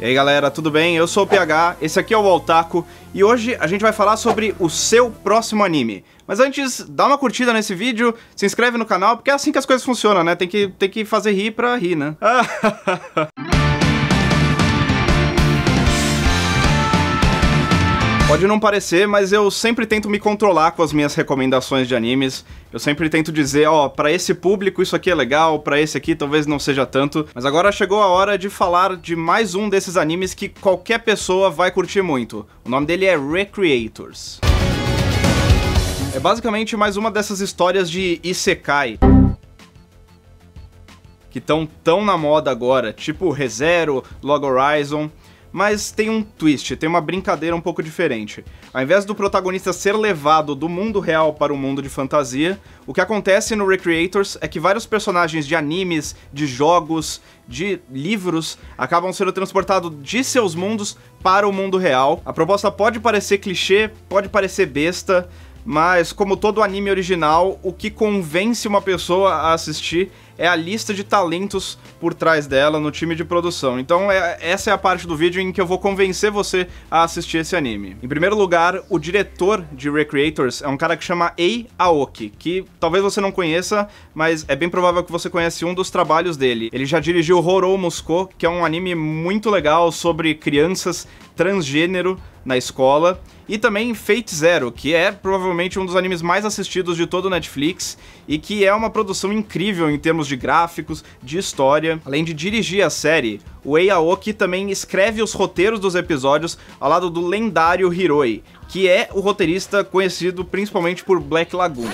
E aí galera, tudo bem? Eu sou o PH, esse aqui é o Altaco e hoje a gente vai falar sobre o seu próximo anime. Mas antes, dá uma curtida nesse vídeo, se inscreve no canal, porque é assim que as coisas funcionam, né? Tem que, tem que fazer rir pra rir, né? Pode não parecer, mas eu sempre tento me controlar com as minhas recomendações de animes. Eu sempre tento dizer, ó, oh, para esse público isso aqui é legal, para esse aqui talvez não seja tanto. Mas agora chegou a hora de falar de mais um desses animes que qualquer pessoa vai curtir muito. O nome dele é Recreators. É basicamente mais uma dessas histórias de Isekai que estão tão na moda agora, tipo ReZero, Log Horizon mas tem um twist, tem uma brincadeira um pouco diferente. Ao invés do protagonista ser levado do mundo real para o mundo de fantasia, o que acontece no Recreators é que vários personagens de animes, de jogos, de livros acabam sendo transportados de seus mundos para o mundo real. A proposta pode parecer clichê, pode parecer besta, mas, como todo anime original, o que convence uma pessoa a assistir é a lista de talentos por trás dela no time de produção. Então, é, essa é a parte do vídeo em que eu vou convencer você a assistir esse anime. Em primeiro lugar, o diretor de Recreators é um cara que chama Ei Aoki, que talvez você não conheça, mas é bem provável que você conheça um dos trabalhos dele. Ele já dirigiu Horou Musco, que é um anime muito legal sobre crianças transgênero na escola. E também Fate Zero, que é provavelmente um dos animes mais assistidos de todo o Netflix e que é uma produção incrível em termos de gráficos, de história. Além de dirigir a série, o Ei Aoki também escreve os roteiros dos episódios ao lado do lendário Hiroi, que é o roteirista conhecido principalmente por Black Lagoon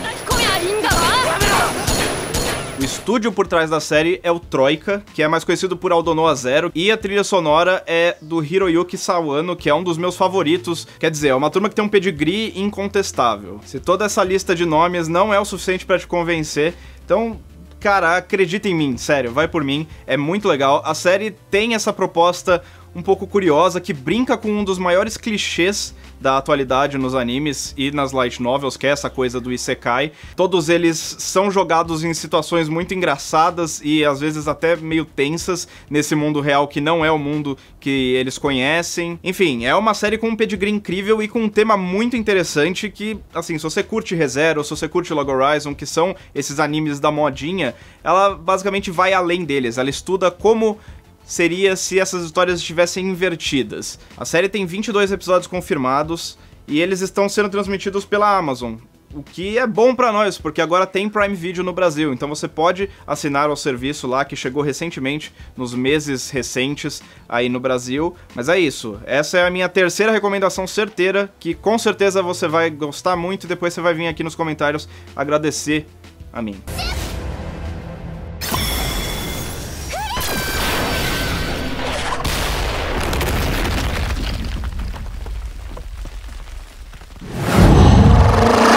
estúdio por trás da série é o Troika, que é mais conhecido por Aldonoa Zero, e a trilha sonora é do Hiroyuki Sawano, que é um dos meus favoritos. Quer dizer, é uma turma que tem um pedigree incontestável. Se toda essa lista de nomes não é o suficiente para te convencer, então cara, acredita em mim, sério, vai por mim, é muito legal. A série tem essa proposta um pouco curiosa que brinca com um dos maiores clichês da atualidade nos animes e nas light novels, que é essa coisa do isekai. Todos eles são jogados em situações muito engraçadas e às vezes até meio tensas nesse mundo real que não é o mundo que eles conhecem. Enfim, é uma série com um pedigree incrível e com um tema muito interessante que, assim, se você curte ReZero, se você curte Log Horizon, que são esses animes da modinha, ela basicamente vai além deles. Ela estuda como seria se essas histórias estivessem invertidas. A série tem 22 episódios confirmados e eles estão sendo transmitidos pela Amazon. O que é bom para nós, porque agora tem Prime Video no Brasil, então você pode assinar o serviço lá que chegou recentemente, nos meses recentes aí no Brasil. Mas é isso, essa é a minha terceira recomendação certeira, que com certeza você vai gostar muito e depois você vai vir aqui nos comentários agradecer a mim. Sim!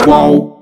Whoa.